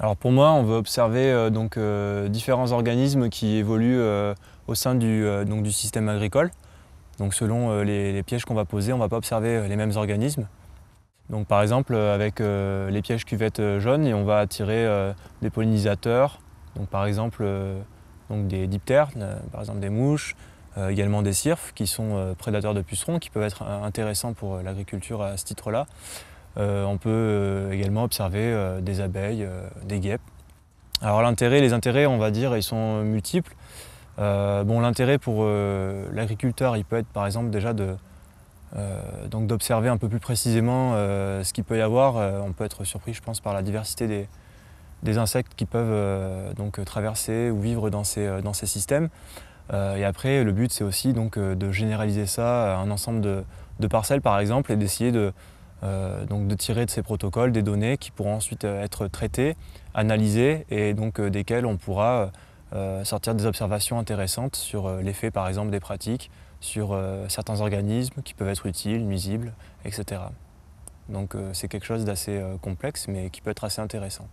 Alors pour moi, on veut observer euh, euh, différents organismes qui évoluent euh, au sein du, système agricole. Donc selon les, pièges qu'on va poser, on ne va pas observer les mêmes organismes. Donc par exemple avec les pièges cuvettes jaunes, et on va attirer des pollinisateurs, donc par exemple des diptères, par exemple des mouches, également des cirfes qui sont prédateurs de pucerons, qui peuvent être intéressants pour l'agriculture à ce titre-là. Euh, on peut euh, également observer euh, des abeilles, des guêpes. Alors l'intérêt, les intérêts, on va dire, ils sont multiples. bon, l'intérêt pour l'agriculteur, il peut être par exemple déjà de d'observer un peu plus précisément ce qu'il peut y avoir. on peut être surpris, je pense, par la diversité des, insectes qui peuvent donc traverser ou vivre dans ces, dans ces systèmes. et après, le but, c'est aussi donc de généraliser ça à un ensemble de parcelles, par exemple, et d'essayer de, euh, donc de tirer de ces protocoles des données qui pourront ensuite euh, être traitées, analysées et donc euh, desquelles on pourra sortir des observations intéressantes sur l'effet par exemple des pratiques, sur certains organismes qui peuvent être utiles, nuisibles, etc. Donc c'est quelque chose d'assez complexe mais qui peut être assez intéressant.